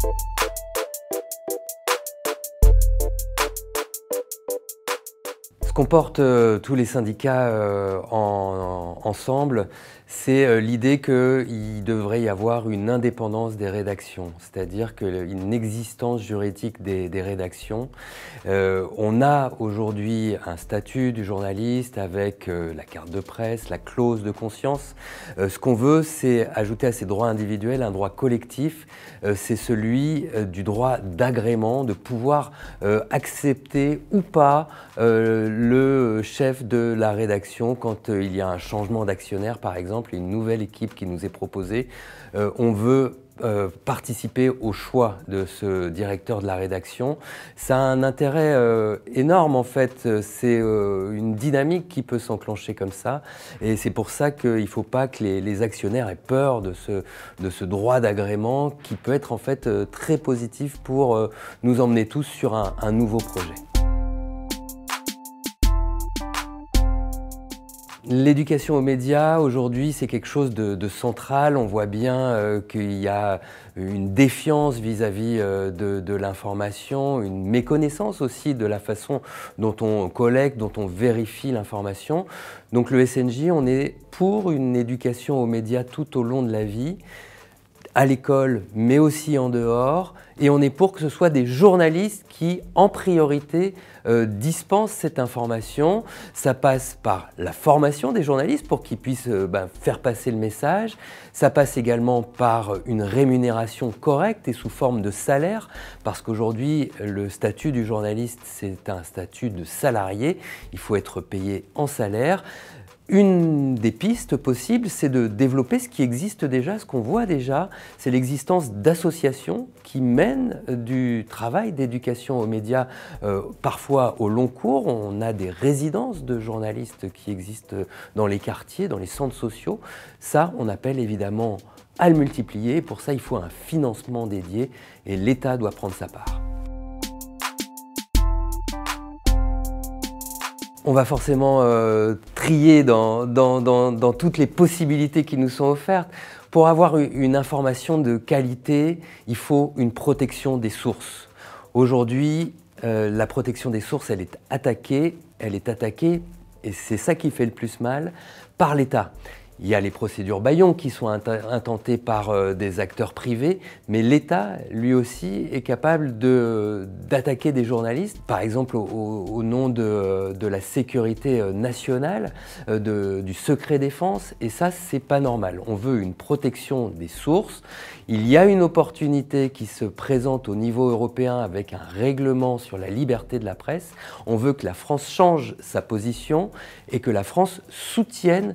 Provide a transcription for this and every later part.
Thank you. comporte euh, tous les syndicats euh, ensemble, c'est euh, l'idée qu'il devrait y avoir une indépendance des rédactions, c'est-à-dire qu'une existence juridique des, rédactions. on a aujourd'hui un statut du journaliste avec la carte de presse, la clause de conscience. ce qu'on veut, c'est ajouter à ces droits individuels un droit collectif, c'est celui du droit d'agrément, de pouvoir accepter ou pas le le euh, chef de la rédaction, quand euh, il y a un changement d'actionnaire, par exemple, une nouvelle équipe qui nous est proposée, euh, on veut participer au choix de ce directeur de la rédaction. Ça a un intérêt énorme en fait, c'est une dynamique qui peut s'enclencher comme ça et c'est pour ça qu'il ne faut pas que les, actionnaires aient peur de ce, droit d'agrément qui peut être en fait très positif pour nous emmener tous sur un nouveau projet. L'éducation aux médias, aujourd'hui, c'est quelque chose de, central. On voit bien euh, qu'il y a une défiance vis-à-vis euh, de, de l'information, une méconnaissance aussi de la façon dont on collecte, dont on vérifie l'information. Donc le SNJ, on est pour une éducation aux médias tout au long de la vie à l'école, mais aussi en dehors. Et on est pour que ce soit des journalistes qui, en priorité, euh, dispensent cette information. Ça passe par la formation des journalistes pour qu'ils puissent euh, ben, faire passer le message. Ça passe également par euh, une rémunération correcte et sous forme de salaire, parce qu'aujourd'hui, le statut du journaliste, c'est un statut de salarié. Il faut être payé en salaire. Une des pistes possibles, c'est de développer ce qui existe déjà, ce qu'on voit déjà, c'est l'existence d'associations qui mènent du travail d'éducation aux médias, euh, parfois au long cours. On a des résidences de journalistes qui existent dans les quartiers, dans les centres sociaux. Ça, on appelle évidemment à le multiplier. Pour ça, il faut un financement dédié et l'État doit prendre sa part. on va forcément euh, trier dans, toutes les possibilités qui nous sont offertes. Pour avoir une information de qualité, il faut une protection des sources. Aujourd'hui, euh, la protection des sources, elle est attaquée, elle est attaquée, et c'est ça qui fait le plus mal, par l'État. Il y a les procédures Bayon qui sont intentées par euh, des acteurs privés, mais l'État, lui aussi, est capable d'attaquer des journalistes, par exemple au, nom de, la sécurité euh, nationale, euh, du secret défense, et ça, c'est pas normal. On veut une protection des sources. Il y a une opportunité qui se présente au niveau européen avec un règlement sur la liberté de la presse. On veut que la France change sa position et que la France soutienne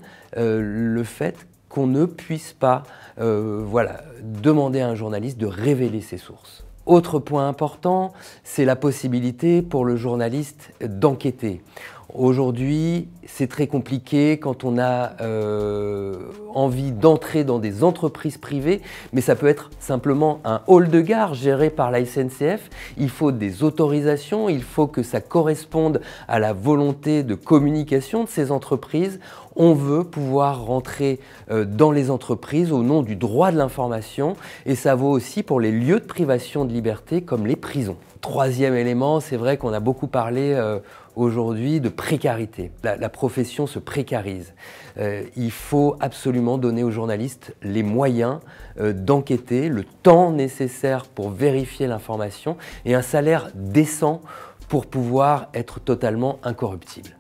le fait qu'on ne puisse pas euh, voilà, demander à un journaliste de révéler ses sources. Autre point important, c'est la possibilité pour le journaliste d'enquêter. Aujourd'hui, c'est très compliqué quand on a euh, envie d'entrer dans des entreprises privées, mais ça peut être simplement un hall de gare géré par la SNCF. Il faut des autorisations, il faut que ça corresponde à la volonté de communication de ces entreprises. On veut pouvoir rentrer euh, dans les entreprises au nom du droit de l'information et ça vaut aussi pour les lieux de privation de liberté comme les prisons. Troisième élément, c'est vrai qu'on a beaucoup parlé euh, aujourd'hui de précarité. La, profession se précarise. Euh, il faut absolument donner aux journalistes les moyens d'enquêter, le temps nécessaire pour vérifier l'information et un salaire décent pour pouvoir être totalement incorruptible.